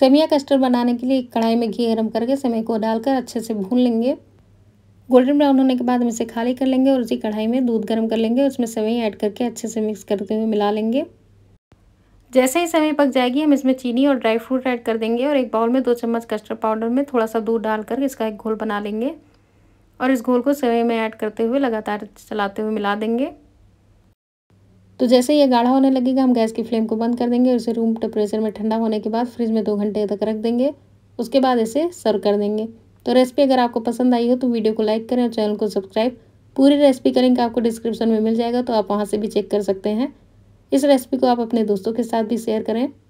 semiya custard बनाने के लिए एक कढ़ाई में घी गर्म करके सेमे को डालकर अच्छे से भून लेंगे गोल्डन ब्राउन होने के बाद हम इसे खाली कर लेंगे और उसी कढ़ाई में दूध गर्म कर लेंगे उसमें सेवई ऐड करके अच्छे से मिक्स करते हुए मिला लेंगे जैसे ही सेवई पक जाएगी हम इसमें चीनी और ड्राई फ्रूट ऐड कर देंगे और एक बाउल में दो चम्मच कस्टर्ड पाउडर में थोड़ा सा दूध डालकर इसका एक घोल बना लेंगे और इस घोल को सेवई में ऐड करते हुए लगातार चलाते हुए मिला देंगे तो जैसे ही ये गाढ़ा होने लगेगा हम गैस की फ्लेम को बंद कर देंगे और इसे रूम टेम्परेचर में ठंडा होने के बाद फ्रिज में दो घंटे तक रख देंगे उसके बाद इसे सर्व कर देंगे तो रेसिपी अगर आपको पसंद आई हो तो वीडियो को लाइक करें और चैनल को सब्सक्राइब पूरी रेसिपी का लिंक आपको डिस्क्रिप्शन में मिल जाएगा तो आप वहाँ से भी चेक कर सकते हैं इस रेसिपी को आप अपने दोस्तों के साथ भी शेयर करें